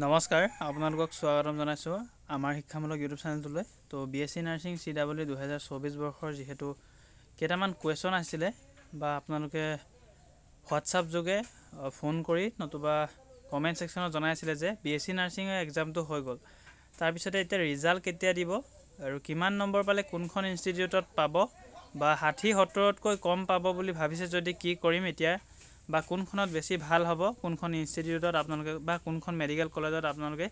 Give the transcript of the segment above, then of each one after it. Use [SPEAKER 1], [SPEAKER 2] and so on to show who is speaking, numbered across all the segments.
[SPEAKER 1] নমস্কাৰ আপোনালোকক স্বাগতম জনাইছোঁ আমাৰ শিক্ষামূলক ইউটিউব চেনেলটোলৈ তো B S C nursing C W দুহেজাৰ চৌবিছ বৰ্ষৰ যিহেতু কেইটামান কুৱেশ্যন আছিলে বা আপোনালোকে হোৱাটছআপ যোগে ফোন কৰি নতুবা কমেণ্ট ছেকশ্যনত জনাইছিলে যে বি এছ চি নাৰ্ছিঙৰ এক্সামটো হৈ গ'ল তাৰপিছতে এতিয়া ৰিজাল্ট কেতিয়া দিব আৰু কিমান নম্বৰ পালে কোনখন ইনষ্টিটিউটত পাব বা ষাঠি সত্তৰতকৈ কম পাব বুলি ভাবিছে যদি কি কৰিম এতিয়া বা কোনখনত বেছি ভাল হ'ব কোনখন ইনষ্টিটিউটত আপোনালোকে বা কোনখন মেডিকেল কলেজত আপোনালোকে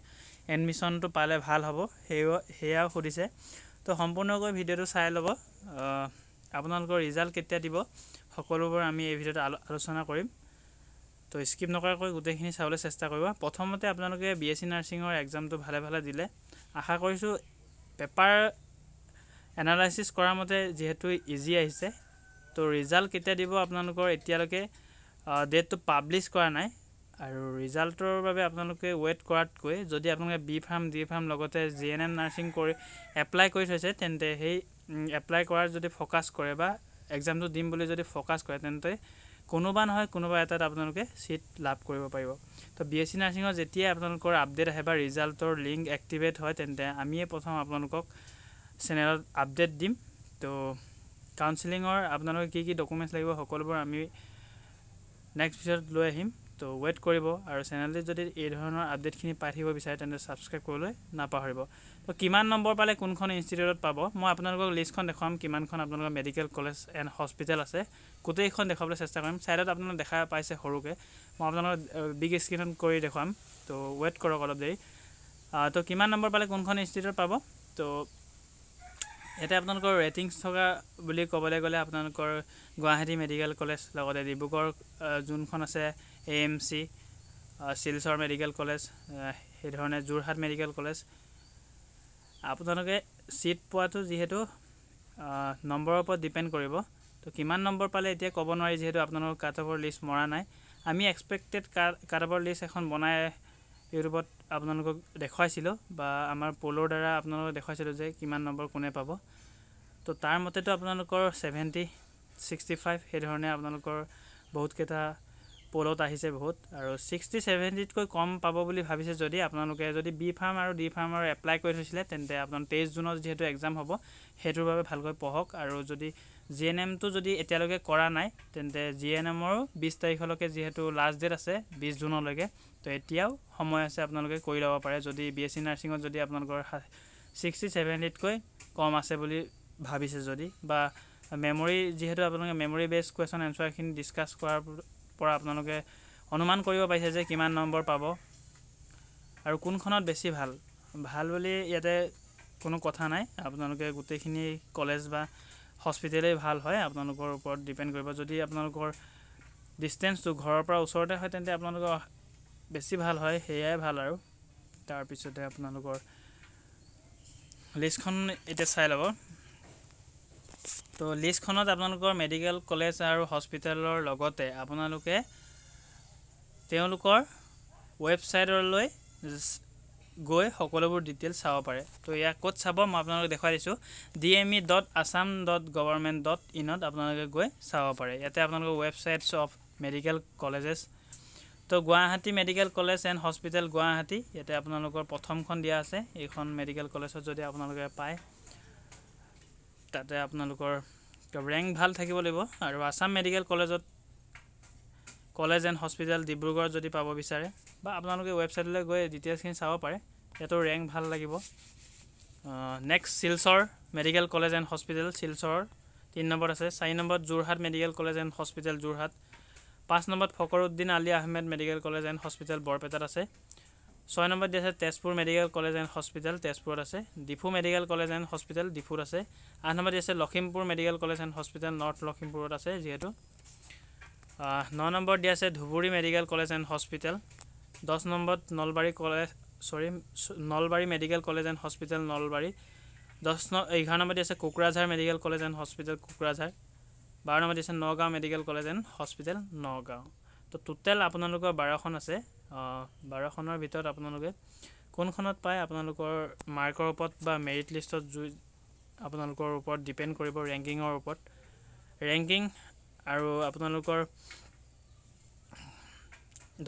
[SPEAKER 1] এডমিশ্যনটো পালে ভাল হ'ব সেই সেয়াও সুধিছে তো সম্পূৰ্ণকৈ ভিডিঅ'টো চাই ল'ব আপোনালোকৰ ৰিজাল্ট কেতিয়া দিব সকলোবোৰ আমি এই ভিডিঅ'ত আলো আলোচনা কৰিম তো স্কিপ নকৰাকৈ গোটেইখিনি চাবলৈ চেষ্টা কৰিব প্ৰথমতে আপোনালোকে বি এছ চি নাৰ্ছিঙৰ এক্সামটো ভালে ভালে দিলে আশা কৰিছোঁ পেপাৰ এনালাইচিছ কৰা মতে যিহেতু ইজি আহিছে তো ৰিজাল্ট কেতিয়া দিব আপোনালোকৰ এতিয়ালৈকে ডেটটো পাব্লিছ কৰা নাই আৰু ৰিজাল্টৰ বাবে আপোনালোকে ৱেইট কৰাতকৈ যদি আপোনালোকে বি ফাৰ্ম ডি ফাৰ্ম লগতে জি এন এম নাৰ্ছিং কৰি এপ্লাই কৰি থৈছে তেন্তে সেই এপ্লাই কৰাৰ যদি ফ'কাছ কৰে বা এক্সামটো দিম বুলি যদি ফ'কাছ কৰে তেন্তে কোনোবা নহয় কোনোবা এটাত আপোনালোকে ছিট লাভ কৰিব পাৰিব তো বি এছ চি নাৰ্ছিঙৰ যেতিয়াই আপোনালোকৰ আপডেট আহে বা ৰিজাল্টৰ লিংক এক্টিভেট হয় তেন্তে আমিয়ে প্ৰথম আপোনালোকক চেনেলত আপডেট দিম তো কাউন্সিলিঙৰ আপোনালোকে কি কি ডকুমেণ্টছ লাগিব সকলোবোৰ আমি নেক্সট ভিডিঅ'ত লৈ আহিম তো ৱেইট কৰিব আৰু চেনেলটোত যদি এই ধৰণৰ আপডেটখিনি পাই থাকিব বিচাৰে তেন্তে ছাবস্ক্ৰাইব কৰিবলৈ নাপাহৰিব তো কিমান নম্বৰ পালে কোনখন ইনষ্টিটিউটত পাব মই আপোনালোকক লিষ্টখন দেখুৱাম কিমানখন আপোনালোকৰ মেডিকেল কলেজ এণ্ড হস্পিটেল আছে গোটেইখন দেখাবলৈ চেষ্টা কৰিম ছাইডত আপোনালোকে দেখা পাইছে সৰুকৈ মই আপোনালোকক বিগ স্ক্ৰীণত কৰি দেখুৱাম তো ৱেইট কৰক অলপ দেৰি তো কিমান নম্বৰ পালে কোনখন ইনষ্টিটিউটত পাব তো ইয়াতে আপোনালোকৰ ৰেটিংছ থকা বুলি ক'বলৈ গ'লে আপোনালোকৰ গুৱাহাটী মেডিকেল কলেজ লগতে ডিব্ৰুগড় যোনখন আছে A M C Silchar medical college সেইধৰণে যোৰহাট মেডিকেল কলেজ আপোনালোকে ছিট পোৱাটো যিহেতু নম্বৰৰ ওপৰত ডিপেণ্ড কৰিব তো কিমান নম্বৰ পালে এতিয়া ক'ব নোৱাৰি যিহেতু আপোনালোকৰ কাট অফৰ লিষ্ট মৰা নাই আমি এক্সপেক্টেড কাট কাট অফৰ লিষ্ট এখন বনাই ইউটিউবত আপোনালোকক দেখুৱাইছিলোঁ বা আমাৰ পল'ৰ দ্বাৰা আপোনালোকক দেখুৱাইছিলোঁ যে কিমান নম্বৰ কোনে পাব তো তাৰ মতেতো আপোনালোকৰ ছেভেণ্টি ছিক্সটি ফাইভ সেইধৰণে আপোনালোকৰ বহুতকেইটা পলত আহিছে বহুত আৰু ছিক্সটি ছেভেণ্টিতকৈ কম পাব বুলি ভাবিছে যদি আপোনালোকে যদি বি ফাৰ্ম আৰু ডি ফাৰ্মৰ এপ্লাই কৰি থৈছিলে তেন্তে আপোনাৰ তেইছ জুনত যিহেতু এক্সাম হ'ব সেইটোৰ বাবে ভালকৈ পঢ়ক আৰু যদি জি এন এমটো যদি এতিয়ালৈকে কৰা নাই তেন্তে জি এন এমৰো বিছ তাৰিখলৈকে যিহেতু লাষ্ট ডেট আছে বিছ জুনলৈকে তো এতিয়াও সময় আছে আপোনালোকে কৰি ল'ব পাৰে যদি বি এছ চি নাৰ্ছিঙত যদি আপোনালোকৰ ছিক্সটি ছেভেণ্টিতকৈ কম আছে বুলি ভাবিছে যদি বা মেমৰি যিহেতু আপোনালোকে মেমৰি বেছ কুৱেশ্যন এনচাৰখিনি ডিছকাছ কৰাৰ পৰা আপোনালোকে অনুমান কৰিব পাৰিছে যে কিমান নম্বৰ পাব আৰু কোনখনত বেছি ভাল ভাল বুলি ইয়াতে কোনো কথা নাই আপোনালোকে গোটেইখিনি কলেজ বা হস্পিটেলেই ভাল হয় আপোনালোকৰ ওপৰত ডিপেণ্ড কৰিব যদি আপোনালোকৰ ডিষ্টেঞ্চটো ঘৰৰ পৰা ওচৰতে হয় তেন্তে আপোনালোকৰ বেছি ভাল হয় সেয়াই ভাল আৰু তাৰপিছতে আপোনালোকৰ লিষ্টখন এতিয়া চাই ল'ব তো লিষ্টখনত আপোনালোকৰ মেডিকেল কলেজ আৰু হস্পিটেলৰ লগতে আপোনালোকে তেওঁলোকৰ ৱেবছাইটলৈ গৈ সকলোবোৰ ডিটেইল চাব পাৰে তো ইয়াক ক'ত চাব মই আপোনালোকক দেখুৱাই দিছোঁ D M E dot Assam dot government dot ইনত আপোনালোকে গৈ চাব পাৰে ইয়াতে আপোনালোকৰ ৱেবছাইটছ অফ মেডিকেল কলেজেছ তো Guwahati medical college and hospital Guwahati ইয়াতে আপোনালোকৰ প্ৰথমখন দিয়া আছে এইখন মেডিকেল কলেজত যদি আপোনালোকে পায় তাতে আপোনালোকৰ ৰেংক ভাল থাকিব লাগিব আৰু আছাম মেডিকেল কলেজত কলেজ এণ্ড হস্পিটেল ডিব্ৰুগড়ত যদি পাব বিচাৰে বা আপোনালোকে ৱেবছাইটলৈ গৈ ডিটেইলছখিনি চাব পাৰে সেইটো ৰেংক ভাল লাগিব next Silchar medical college and hospital শিলচৰৰ তিনি নম্বৰত আছে চাৰি নম্বৰত Jorhat medical college and hospital Jorhat পাঁচ নম্বৰত Fakhruddin Ali Ahmed medical college and hospital বৰপেটাত আছে ছয় নম্বৰত দিয়া আছে Tezpur medical college and hospital তেজপুৰত আছে Diphu medical college and hospital ডিফুত আছে আঠ নম্বৰত দিয়া আছে Lakhimpur medical college and hospital north লখিমপুৰত আছে যিহেতু ন নম্বৰত দিয়া আছে Dhubri medical college and hospital দহ নম্বৰত নলবাৰী কলেজ চৰি Nalbari medical college and hospital Nalbari দহ ন এঘাৰ নম্বৰ দি আছে Kokrajhar medical college and hospital Kokrajhar বাৰ নম্বৰ দি আছে Nagaon medical college and hospital Nagaon তো টোটেল আপোনালোকৰ বাৰখন আছে বাৰখনৰ ভিতৰত আপোনালোকে কোনখনত পায় আপোনালোকৰ মাৰ্কৰ ওপৰত বা মেৰিট লিষ্টত জুই আপোনালোকৰ ওপৰত ডিপেণ্ড কৰিব ৰেংকিঙৰ ওপৰত ৰেংকিং আৰু আপোনালোকৰ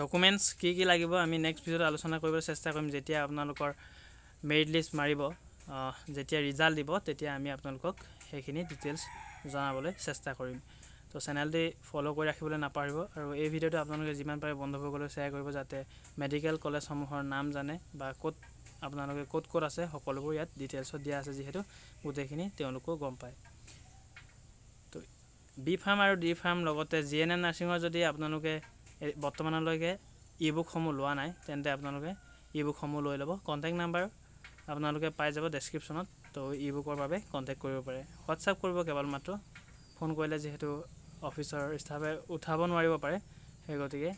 [SPEAKER 1] ডকুমেণ্টছ কি কি লাগিব আমি নেক্সট ভিডিঅ'ত আলোচনা কৰিবলৈ চেষ্টা কৰিম যেতিয়া আপোনালোকৰ মেৰিট লিষ্ট মাৰিব যেতিয়া ৰিজাল্ট দিব তেতিয়া আমি আপোনালোকক সেইখিনি ডিটেইলছ জনাবলৈ চেষ্টা কৰিম তো চেনেলটি ফলো কৰি ৰাখিবলৈ নাপাহৰিব আৰু এই ভিডিঅ'টো আপোনালোকে যিমান পাৰে বন্ধুবৰ্গলৈ শ্বেয়াৰ কৰিব যাতে মেডিকেল কলেজসমূহৰ নাম জানে বা ক'ত আপোনালোকে ক'ত ক'ত আছে সকলোবোৰ ইয়াত ডিটেইলছত দিয়া আছে যিহেতু গোটেইখিনি তেওঁলোকেও গম পায় তো বি ফাৰ্ম আৰু ডি ফাৰ্ম লগতে জি এন এন নাৰ্ছিঙৰ যদি আপোনালোকে বৰ্তমানলৈকে ই বুকসমূহ লোৱা নাই তেন্তে আপোনালোকে ই বুকসমূহ লৈ ল'ব কণ্টেক্ট নাম্বাৰ আপোনালোকে পাই যাব ডেছক্ৰিপশ্যনত তো ই বুকৰ বাবে কণ্টেক্ট কৰিব পাৰে হোৱাটছআপ কৰিব কেৱল মাত্ৰ ফোন কৰিলে যিহেতু অফিচৰ ষ্টাফে উঠাব নোৱাৰিব পাৰে সেই গতিকে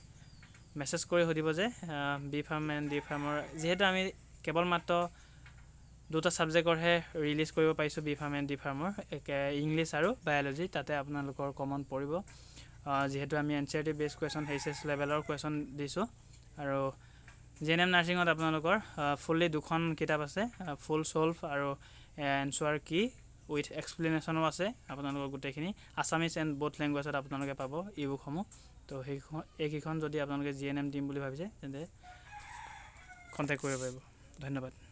[SPEAKER 1] মেছেজ কৰি সুধিব যে বি ফাৰ্ম এণ্ড ডি ফাৰ্মৰ যিহেতু আমি কেৱল মাত্ৰ দুটা ছাবজেক্টৰহে ৰিলিজ কৰিব পাৰিছোঁ বি ফাৰ্ম এণ্ড ডি ফাৰ্মৰ একে ইংলিছ আৰু বায়'লজি তাতে আপোনালোকৰ কমন পৰিব যিহেতু আমি N C R T base question H S লেভেলৰ কুৱেশ্যন দিছোঁ আৰু জে এন এম নাৰ্ছিঙত আপোনালোকৰ ফুল্লি দুখন কিতাপ আছে ফুল চ'ল্ভ আৰু এনচুৱাৰ কি উইথ এক্সপ্লেনেশ্যনো আছে আপোনালোকৰ গোটেইখিনি আছামিজ এণ্ড বোথ লেংগুৱেজত আপোনালোকে পাব ই বুকসমূহ তো সেইখন এইকেইখন যদি আপোনালোকে জি এন এম দিম বুলি ভাবিছে তেন্তে কণ্টেক্ট কৰিব পাৰিব ধন্যবাদ